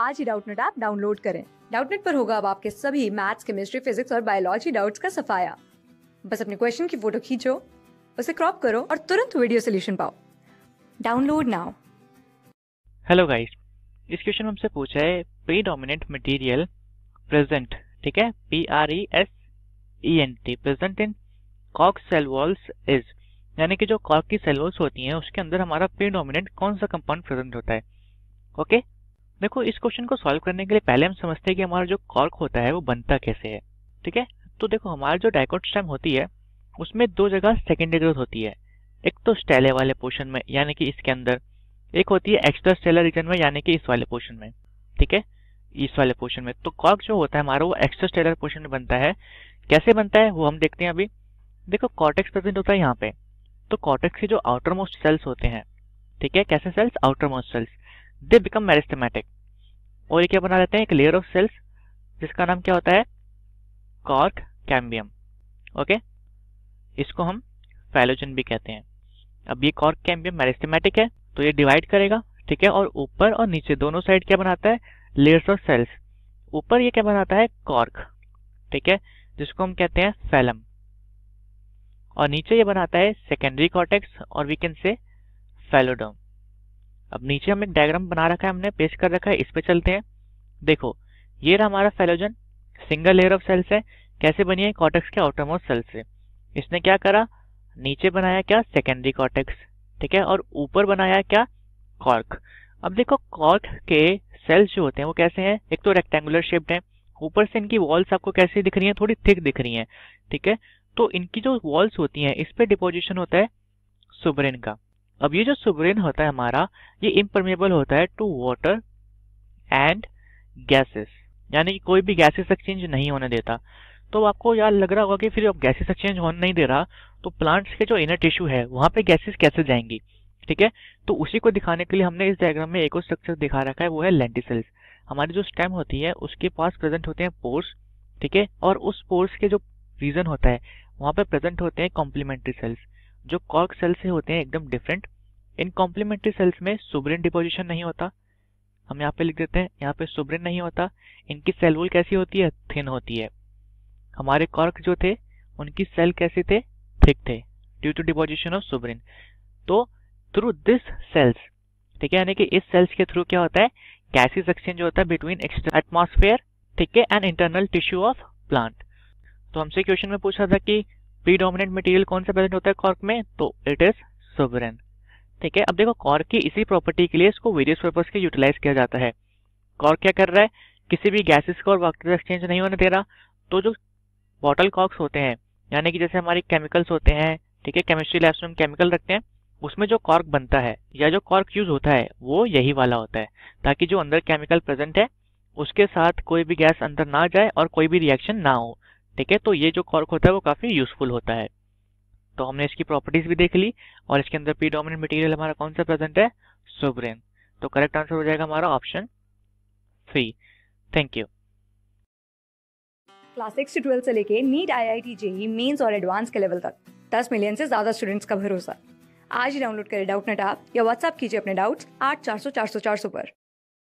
आज ही Doubtnet app download करें डाउटनेट पर होगा अब आपके सभी मैथ्स केमिस्ट्री फिजिक्स और बायोलॉजी डाउट्स का सफाया बस अपने क्वेश्चन की फोटो खींचो उसे क्रॉप करो और तुरंत वीडियो सोल्यूशन पाओ डाउनलोड नाउ हेलो गाइस इस क्वेश्चन में हमसे पूछा है प्री डोमिनेंट मटीरियल प्रेजेंट ठीक है P R E S E N T present in कॉक सेल वॉल्स इज यानी कि जो कॉक की सेल वॉल्स होती हैं उसके अंदर हमारा प्री डोमिनेंट कौन सा कंपाउंड प्रेजेंट होता है ओके okay? देखो इस क्वेश्चन को सॉल्व करने के लिए पहले हम समझते हैं कि हमारा जो कॉर्क होता है वो बनता कैसे है ठीक है तो देखो हमारा जो डायकोट स्टेम होती है उसमें दो जगह सेकेंडरी ग्रोथ होती है एक तो स्टेले वाले पोर्शन में यानी कि इसके अंदर एक होती है एक्स्ट्रा स्टेलर रीजन में यानी कि इस वाले पोर्शन में ठीक है इस वाले पोर्शन में तो कॉर्क जो होता है हमारा वो एक्स्ट्रा स्टेलर पोर्शन में बनता है कैसे बनता है वो हम देखते हैं अभी देखो कॉर्टेक्स प्रेजेंट होता है यहाँ पे तो कॉर्टेक्स के जो आउटर मोस्ट सेल्स होते हैं ठीक है कैसे cells outer most cells they become meristematic और ये क्या बना लेते हैं एक लेयर ऑफ सेल्स जिसका नाम क्या होता है कॉर्क कैम्बियम ओके इसको हम फैलोजन भी कहते हैं अब ये कॉर्क कैम्बियम मेरिस्टेमेटिक है तो ये डिवाइड करेगा ठीक है और ऊपर और नीचे दोनों साइड क्या बनाता है लेयर्स ऑफ सेल्स ऊपर ये क्या बनाता है कॉर्क ठीक है जिसको हम कहते हैं फैलम और नीचे ये बनाता है सेकेंडरी कॉर्टेक्स और वी कैन से फैलोडोम अब नीचे हम एक डायग्राम बना रखा है हमने पेश कर रखा है इस पे चलते हैं देखो ये रहा हमारा phellogen single layer of cells है कैसे बनी है कॉटेक्स के ऑटोमोस सेल्स से इसने क्या करा नीचे बनाया क्या सेकेंडरी कॉटेक्स ठीक है और ऊपर बनाया क्या कॉर्क अब देखो कॉर्क के सेल्स जो होते हैं वो कैसे हैं एक तो रेक्टेंगुलर शेप्ड है ऊपर से इनकी वॉल्स आपको कैसी दिख रही हैं थोड़ी थिक दिख रही हैं ठीक है तो इनकी जो वॉल्स होती हैं इस पे डिपोजिशन होता है सुबरिन का अब ये जो सुब्रेन होता है हमारा ये इम्परमेबल होता है टू वाटर एंड गैसेस यानी कि कोई भी गैसेस एक्सचेंज नहीं होने देता तो आपको यार लग रहा होगा कि फिर अब गैसेस एक्सचेंज होने नहीं दे रहा तो प्लांट्स के जो इनर टिश्यू है वहां पे गैसेस कैसे जाएंगी ठीक है तो उसी को दिखाने के लिए हमने इस डायग्राम में एक और स्ट्रक्चर दिखा रखा है वो है लेंटिसल्स हमारी जो स्टेम होती है उसके पास प्रेजेंट होते हैं पोर्स ठीक है और उस पोर्स के जो रीजन होता है वहां पे प्रेजेंट होते हैं कॉम्प्लीमेंट्री सेल्स जो कॉर्क सेल से होते हैं एकदम डिफरेंट इन कॉम्प्लीमेंट्री सेल्स में सुब्रिन डिपोजिशन नहीं होता हम यहाँ पे लिख देते हैं यहाँ पे सुब्रिन नहीं होता इनकी सेल वॉल कैसी होती है थिन होती है हमारे कॉर्क जो थे उनकी सेल कैसे थे थिक थे due to deposition of suberin तो थ्रू दिस सेल्स ठीक है यानी कि इस सेल्स के थ्रू क्या होता है गैसेज एक्सचेंज होता है बिटवीन एक्सटर्नल एटमोसफेयर ठीक है and internal tissue of plant तो हमसे क्वेश्चन में पूछा था कि प्रीडोमिनेंट मटेरियल कौन सा प्रेजेंट होता है कॉर्क में तो इट इज सोवरन ठीक है अब देखो कॉर्क की इसी प्रॉपर्टी के लिए इसको वेरियस पर्पज के यूटिलाइज किया जाता है कॉर्क क्या कर रहा है किसी भी गैसेस को और वाटर एक्सचेंज नहीं होने दे रहा तो जो बॉटल कॉक्स होते हैं यानी कि जैसे हमारे केमिकल्स होते हैं ठीक है केमिस्ट्री लैब्स में हम केमिकल रखते हैं उसमें जो कॉर्क बनता है या जो कॉर्क यूज होता है वो यही वाला होता है ताकि जो अंदर केमिकल प्रेजेंट है उसके साथ कोई भी गैस अंदर ना जाए और कोई भी रिएक्शन ना हो ठीक है तो ये जो कॉर्क होता है वो काफ़ी यूजफुल होता है तो हमने इसकी प्रॉपर्टीज भी देख ली और इसके अंदर प्रीडोमिनेंट मटेरियल हमारा कौन सा प्रेजेंट है सुब्रेन तो करेक्ट आंसर हो जाएगा हमारा option three thank you class six से ट्वेल्थ से लेके NEET I I T JEE mains और एडवांस के लेवल तक दस मिलियन से ज्यादा स्टूडेंट्स का भरोसा आज ही डाउनलोड करें डाउट नेट आप या व्हाट्सएप कीजिए अपने डाउट्स आठ चार सौ चार सौ चार सौ पर